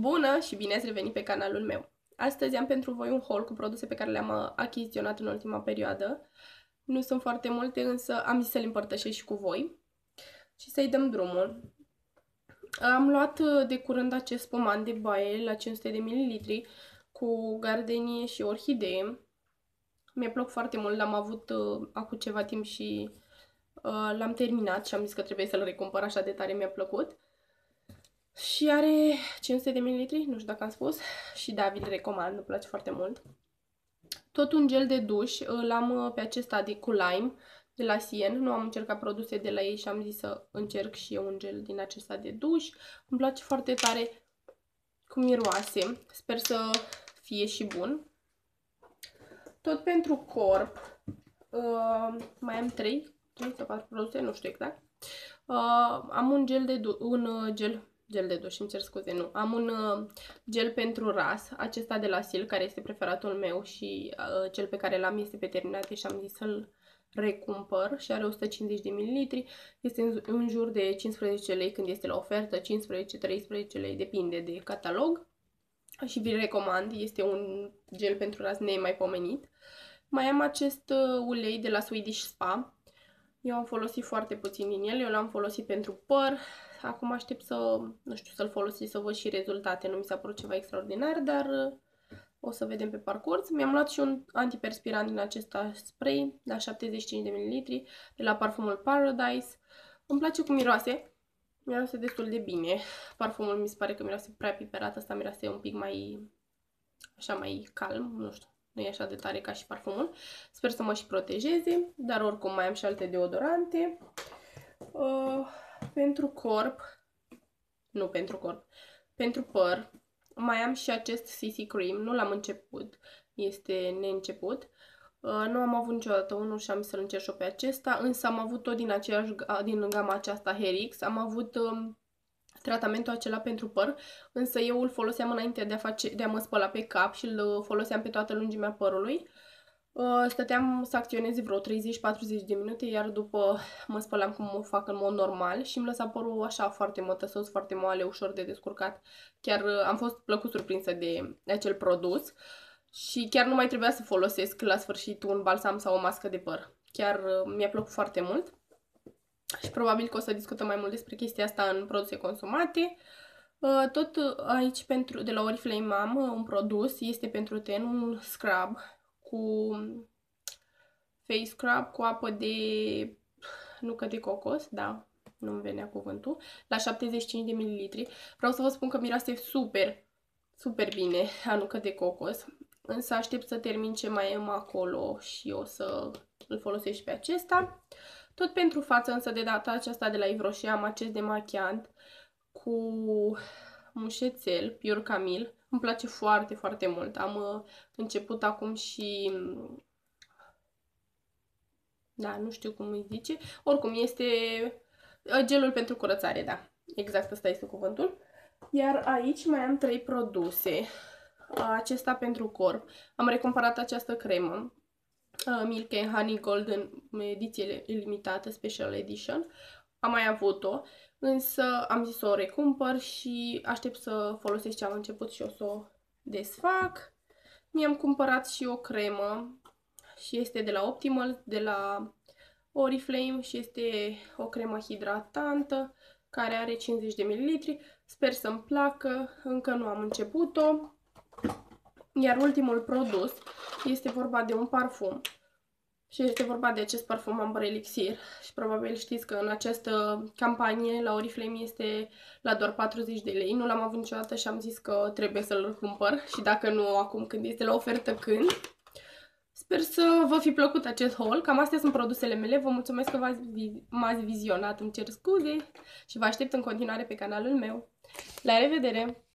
Bună și bine ați revenit pe canalul meu! Astăzi am pentru voi un haul cu produse pe care le-am uh, achiziționat în ultima perioadă. Nu sunt foarte multe, însă am zis să le împărtășesc și cu voi și să-i dăm drumul. Am luat uh, de curând acest pomand de baie la 500 de ml cu gardenie și orhidee. Mi-a plăcut foarte mult, l-am avut uh, acum ceva timp și uh, l-am terminat și am zis că trebuie să-l recumpăr așa de tare mi-a plăcut. Uh, și are 500 de mililitri, nu știu dacă am spus, și da, vi-l recomand, îmi place foarte mult. Tot un gel de duș, l-am uh, pe acesta de cu lime, de la Sien. Nu am încercat produse de la ei și am zis să încerc și eu un gel din acesta de duș. Îmi place foarte tare cum miroase. Sper să fie și bun. Tot pentru corp, uh, mai am 3, 3 sau 4 produse, nu știu exact. Uh, am un gel de un uh, gel gel de duș, îmi cer scuze, nu. Am un uh, gel pentru ras, acesta de la Sil, care este preferatul meu și uh, cel pe care l-am este pe terminat și deci am zis să-l recumpăr și are 150 de ml, este în, în jur de 15 lei când este la ofertă, 15-13 lei, depinde de catalog și vi-l recomand, este un gel pentru ras nemaipomenit. Mai am acest uh, ulei de la Swedish Spa, eu am folosit foarte puțin din el, eu l-am folosit pentru păr, acum aștept să, nu știu, să-l folosesc să văd și rezultate, nu mi s-a părut ceva extraordinar, dar o să vedem pe parcurs. Mi-am luat și un antiperspirant din acesta spray, la 75 de ml, de la parfumul Paradise. Îmi place cum miroase, miroase destul de bine. Parfumul mi se pare că miroase prea piperat, asta miroase un pic mai, așa, mai calm, nu știu, nu e așa de tare ca și parfumul. Sper să mă și protejeze, dar oricum mai am și alte deodorante. Uh, pentru corp, nu pentru corp, pentru păr, mai am și acest CC Cream, nu l-am început, este neînceput. Uh, nu am avut niciodată unul și am să-l încerc și pe acesta, însă am avut tot din, aceeași, din gama aceasta Herix. Am avut um, tratamentul acela pentru păr, însă eu îl foloseam înainte de a, face, de a mă spăla pe cap și îl uh, foloseam pe toată lungimea părului. Uh, stăteam să acționez vreo 30-40 de minute, iar după mă spălam cum o fac în mod normal și îmi lăsa părul așa foarte mătăsos, foarte moale, ușor de descurcat. Chiar uh, am fost plăcut surprinsă de acel produs și chiar nu mai trebuia să folosesc la sfârșit un balsam sau o mască de păr. Chiar mi-a plăcut foarte mult și probabil că o să discutăm mai mult despre chestia asta în produse consumate. Uh, tot aici pentru, de la Oriflame am uh, un produs, este pentru ten, un scrub cu face scrub cu apă de nucă de cocos, da, nu-mi venea cuvântul, la 75 de mililitri. Vreau să vă spun că miroase super, super bine a nucă de cocos. Însă aștept să termin ce mai am acolo și o să îl folosesc și pe acesta. Tot pentru față, însă de data aceasta de la Yves Rocher am acest demachiant cu mușețel, Pure Camil. Îmi place foarte, foarte mult. Am uh, început acum și... Mm, da, nu știu cum îi zice. Oricum, este uh, gelul pentru curățare, da. Exact, asta este cuvântul. Iar aici mai am trei produse acesta pentru corp. Am recumpărat această cremă, uh, Milk and Honey Golden, ediție limitată, special edition. Am mai avut-o, însă am zis să o recumpăr și aștept să folosesc ce am început și o să o desfac. Mi-am cumpărat și o cremă și este de la Optimal, de la Oriflame și este o cremă hidratantă care are 50 de ml. Sper să-mi placă, încă nu am început-o. Iar ultimul produs este vorba de un parfum. Și este vorba de acest parfum Amber Elixir și probabil știți că în această campanie la Oriflame este la doar 40 de lei. Nu l-am avut niciodată și am zis că trebuie să-l cumpăr și dacă nu acum când este la ofertă când. Sper să vă fi plăcut acest haul. Cam astea sunt produsele mele. Vă mulțumesc că m-ați vizionat, îmi cer scuze și vă aștept în continuare pe canalul meu. La revedere!